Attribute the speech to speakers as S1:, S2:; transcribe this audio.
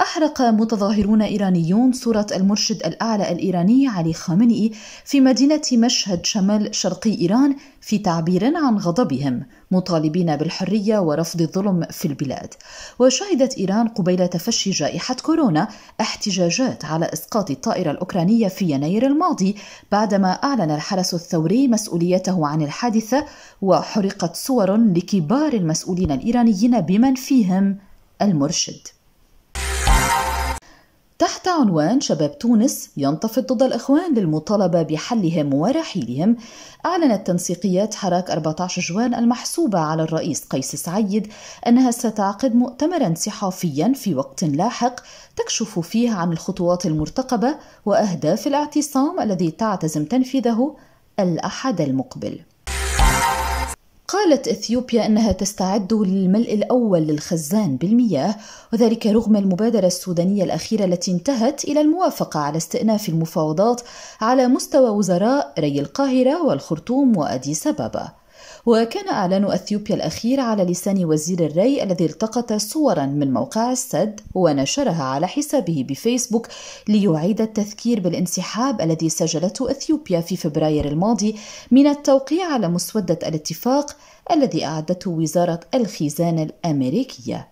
S1: أحرق متظاهرون إيرانيون صورة المرشد الأعلى الإيراني علي خامنئي في مدينة مشهد شمال شرقي إيران في تعبير عن غضبهم مطالبين بالحرية ورفض الظلم في البلاد وشهدت إيران قبيل تفشي جائحة كورونا احتجاجات على إسقاط الطائرة الأوكرانية في يناير الماضي بعدما أعلن الحرس الثوري مسؤوليته عن الحادثة وحرقت صور لكبار المسؤولين الإيرانيين بمن فيهم المرشد تحت عنوان شباب تونس ينتفض ضد الإخوان للمطالبة بحلهم ورحيلهم أعلنت تنسيقيات حراك 14 جوان المحسوبة على الرئيس قيس سعيد أنها ستعقد مؤتمرا صحافيا في وقت لاحق تكشف فيه عن الخطوات المرتقبة وأهداف الاعتصام الذي تعتزم تنفيذه الأحد المقبل قالت اثيوبيا انها تستعد للملء الاول للخزان بالمياه وذلك رغم المبادره السودانيه الاخيره التي انتهت الى الموافقه على استئناف المفاوضات على مستوى وزراء ري القاهره والخرطوم واديس ابابا وكان إعلان أثيوبيا الأخير على لسان وزير الري الذي التقط صورا من موقع السد ونشرها على حسابه بفيسبوك ليعيد التذكير بالانسحاب الذي سجلته أثيوبيا في فبراير الماضي من التوقيع على مسودة الاتفاق الذي أعدته وزارة الخزانة الأمريكية